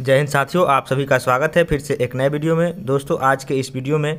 जय हिंद साथियों आप सभी का स्वागत है फिर से एक नए वीडियो में दोस्तों आज के इस वीडियो में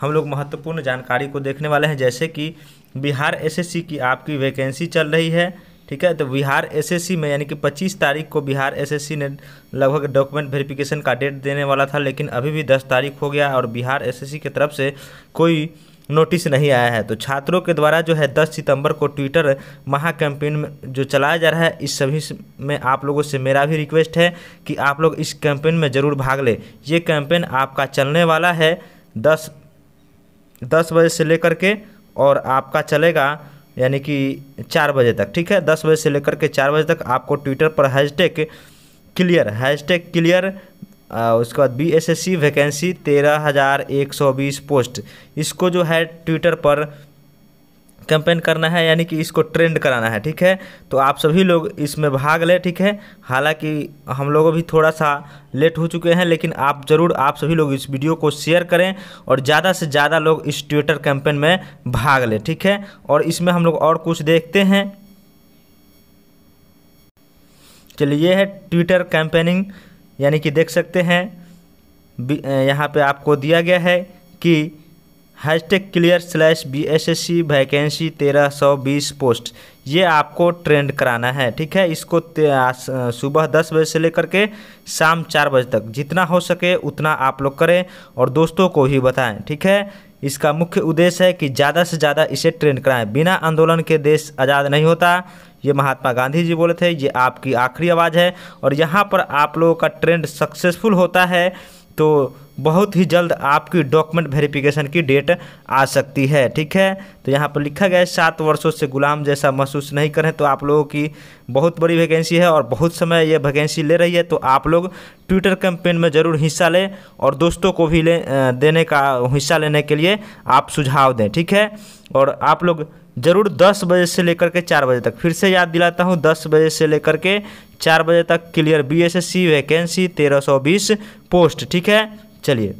हम लोग महत्वपूर्ण जानकारी को देखने वाले हैं जैसे कि बिहार एसएससी की आपकी वैकेंसी चल रही है ठीक है तो बिहार एसएससी में यानी कि 25 तारीख को बिहार एसएससी ने लगभग डॉक्यूमेंट वेरिफिकेशन का डेट देने वाला था लेकिन अभी भी दस तारीख हो गया और बिहार एस की तरफ से कोई नोटिस नहीं आया है तो छात्रों के द्वारा जो है 10 सितंबर को ट्विटर महा कैंपेन जो चलाया जा रहा है इस सभी में आप लोगों से मेरा भी रिक्वेस्ट है कि आप लोग इस कैंपेन में ज़रूर भाग लें ये कैंपेन आपका चलने वाला है दस दस बजे से लेकर के और आपका चलेगा यानी कि चार बजे तक ठीक है दस बजे से लेकर के चार बजे तक आपको ट्विटर पर हैशटैग क्लियर हैशटैग क्लियर उसके बाद B S S C vacancy तेरह हज़ार एक सौ बीस पोस्ट इसको जो है ट्विटर पर कैंपेन करना है यानी कि इसको ट्रेंड कराना है ठीक है तो आप सभी लोग इसमें भाग लें ठीक है हालांकि हम लोग भी थोड़ा सा लेट हो चुके हैं लेकिन आप ज़रूर आप सभी लोग इस वीडियो को शेयर करें और ज़्यादा से ज़्यादा लोग इस ट्विटर कैंपेन में भाग लें ठीक है और इसमें हम लोग और कुछ देखते हैं चलिए ये है ट्विटर कैंपेनिंग यानी कि देख सकते हैं यहाँ पे आपको दिया गया है कि hashtag clear slash B S S C vacancy तेरह सौ बीस पोस्ट ये आपको ट्रेंड कराना है ठीक है इसको सुबह दस बजे से लेकर के शाम चार बजे तक जितना हो सके उतना आप लोग करें और दोस्तों को ही बताएं ठीक है इसका मुख्य उद्देश्य है कि ज़्यादा से ज़्यादा इसे ट्रेंड कराएं बिना आंदोलन के देश आज़ाद नहीं होता ये महात्मा गांधी जी बोले थे ये आपकी आखिरी आवाज़ है और यहाँ पर आप लोगों का ट्रेंड सक्सेसफुल होता है तो बहुत ही जल्द आपकी डॉक्यूमेंट वेरिफिकेशन की डेट आ सकती है ठीक है तो यहाँ पर लिखा गया है सात वर्षों से गुलाम जैसा महसूस नहीं करें तो आप लोगों की बहुत बड़ी वैकेंसी है और बहुत समय ये वैकेंसी ले रही है तो आप लोग ट्विटर कैंपेन में ज़रूर हिस्सा लें और दोस्तों को भी ले देने का हिस्सा लेने के लिए आप सुझाव दें ठीक है और आप लोग ज़रूर दस बजे से लेकर के चार बजे तक फिर से याद दिलाता हूँ दस बजे से लेकर के चार बजे तक क्लियर बीएसएससी वैकेंसी तेरह सौ बीस पोस्ट ठीक है चलिए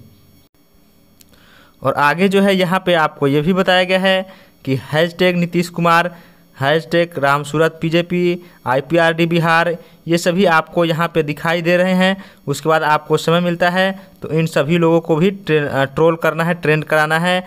और आगे जो है यहाँ पे आपको ये भी बताया गया है कि hashtag Nitish Kumar hashtag I P BJP IPRD Bihar ये सभी आपको यहाँ पे दिखाई दे रहे हैं उसके बाद आपको समय मिलता है तो इन सभी लोगों को भी ट्रोल करना है ट्रेंड कराना है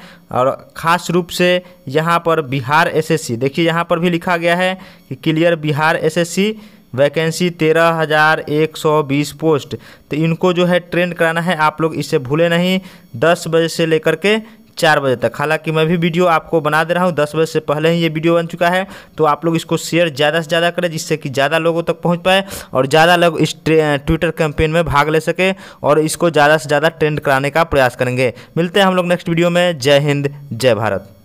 और ख़ास रूप से यहाँ पर बिहार एसएससी देखिए यहाँ पर भी लिखा गया है कि क्लियर बिहार एसएससी वैकेंसी तेरह हज़ार एक सौ बीस पोस्ट तो इनको जो है ट्रेंड कराना है आप लोग इसे भूले नहीं दस बजे से लेकर के चार बजे तक हालांकि मैं भी वीडियो आपको बना दे रहा हूँ दस बजे से पहले ही ये वीडियो बन चुका है तो आप लोग इसको शेयर ज़्यादा से ज़्यादा करें जिससे कि ज़्यादा लोगों तक पहुँच पाए और ज़्यादा लोग इस ट्विटर कैंपेन में भाग ले सके और इसको ज़्यादा से ज़्यादा ट्रेंड कराने का प्रयास करेंगे मिलते हैं हम लोग नेक्स्ट वीडियो में जय हिंद जय भारत